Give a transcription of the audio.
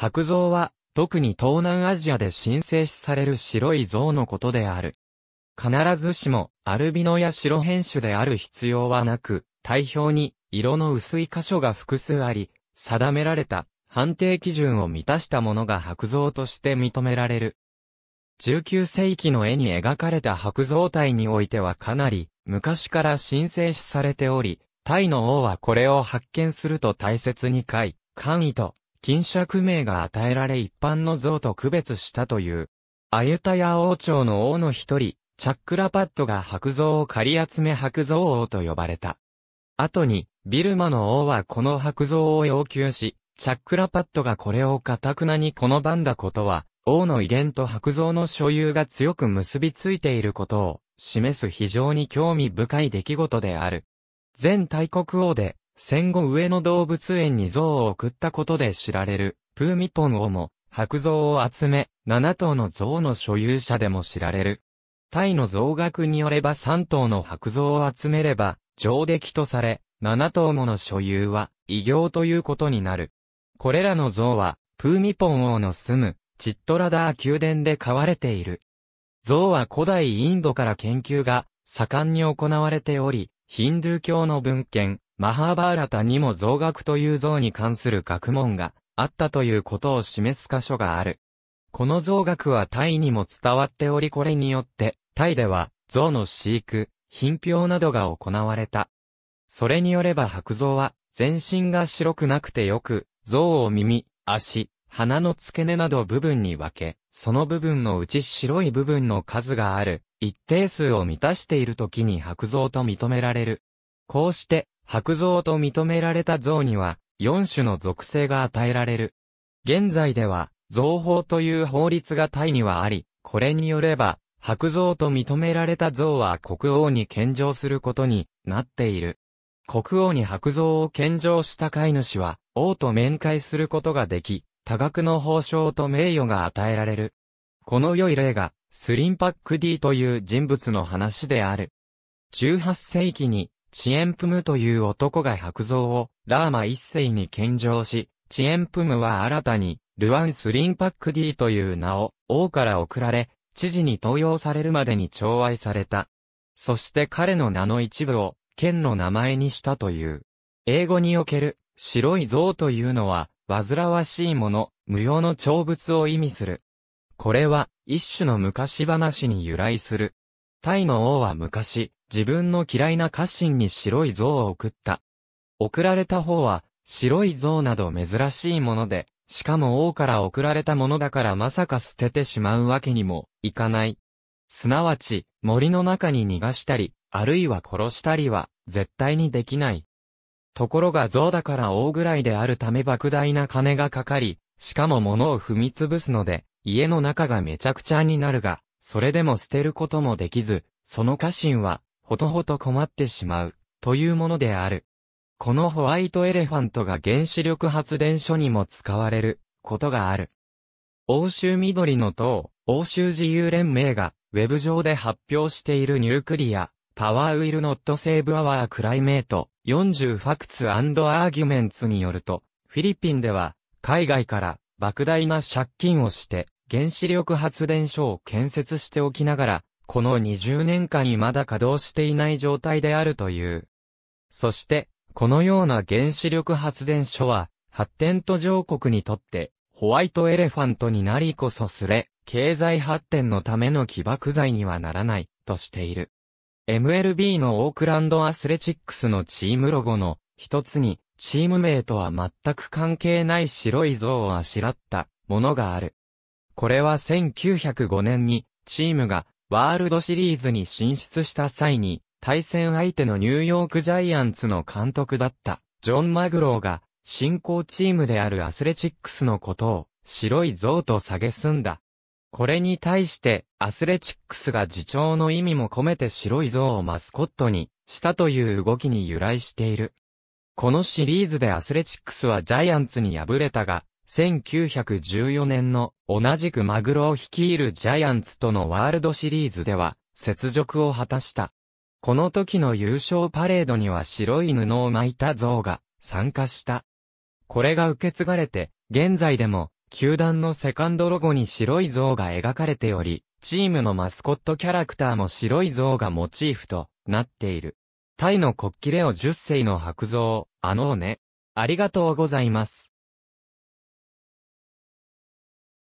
白像は、特に東南アジアで神聖視される白い像のことである。必ずしも、アルビノや白変種である必要はなく、体表に色の薄い箇所が複数あり、定められた判定基準を満たしたものが白像として認められる。19世紀の絵に描かれた白像体においてはかなり昔から神聖視されており、タイの王はこれを発見すると大切に飼い、官位と金釈名が与えられ一般の像と区別したという。アユタヤ王朝の王の一人、チャックラパッドが白像を借り集め白像王と呼ばれた。後に、ビルマの王はこの白像を要求し、チャックラパッドがこれをかたくなに好んだことは、王の威厳と白像の所有が強く結びついていることを示す非常に興味深い出来事である。前大国王で戦後上野動物園に像を送ったことで知られる、プーミポンをも、白像を集め、7頭の像の所有者でも知られる。タイの増額によれば3頭の白像を集めれば、上出来とされ、7頭もの所有は、異形ということになる。これらの像は、プーミポン王の住む、チットラダー宮殿で飼われている。像は古代インドから研究が盛んに行われており、ヒンドゥー教の文献、マハーバーラタにも増額という像に関する学問があったということを示す箇所がある。この増額はタイにも伝わっておりこれによってタイでは像の飼育、品評などが行われた。それによれば白像は全身が白くなくてよく、像を耳、足、鼻の付け根など部分に分け、その部分のうち白い部分の数がある、一定数を満たしている時に白像と認められる。こうして、白像と認められた像には、四種の属性が与えられる。現在では、像法という法律がタイにはあり、これによれば、白像と認められた像は国王に献上することになっている。国王に白像を献上した飼い主は、王と面会することができ、多額の報奨と名誉が与えられる。この良い例が、スリンパック D という人物の話である。18世紀にチエンプムという男が白像をラーマ一世に献上し、チエンプムは新たにルアンスリンパックディという名を王から贈られ、知事に登用されるまでに寵愛された。そして彼の名の一部を県の名前にしたという。英語における白い像というのは煩わしいもの、無用の長物を意味する。これは一種の昔話に由来する。タイの王は昔、自分の嫌いな家臣に白い像を送った。送られた方は、白い像など珍しいもので、しかも王から送られたものだからまさか捨ててしまうわけにもいかない。すなわち、森の中に逃がしたり、あるいは殺したりは、絶対にできない。ところが像だから王ぐらいであるため莫大な金がかかり、しかも物を踏み潰すので、家の中がめちゃくちゃになるが、それでも捨てることもできず、その家臣は、ほとほと困ってしまう、というものである。このホワイトエレファントが原子力発電所にも使われる、ことがある。欧州緑の党、欧州自由連盟が、ウェブ上で発表しているニュークリア、パワーウィルノットセーブアワークライメート、40ファクツアーギュメンツによると、フィリピンでは、海外から莫大な借金をして、原子力発電所を建設しておきながら、この20年間にまだ稼働していない状態であるという。そして、このような原子力発電所は、発展途上国にとって、ホワイトエレファントになりこそすれ、経済発展のための起爆剤にはならない、としている。MLB のオークランドアスレチックスのチームロゴの一つに、チーム名とは全く関係ない白い像をあしらったものがある。これは1905年に、チームがワールドシリーズに進出した際に、対戦相手のニューヨークジャイアンツの監督だった、ジョン・マグローが、進行チームであるアスレチックスのことを、白い像と蔑んだ。これに対して、アスレチックスが自重の意味も込めて白い像をマスコットにしたという動きに由来している。このシリーズでアスレチックスはジャイアンツに敗れたが、1914年の同じくマグロを率いるジャイアンツとのワールドシリーズでは、雪辱を果たした。この時の優勝パレードには白い布を巻いた像が参加した。これが受け継がれて、現在でも、球団のセカンドロゴに白い像が描かれており、チームのマスコットキャラクターも白い像がモチーフとなっている。タイの国旗レオ10世の白像、あのね。ありがとうございます。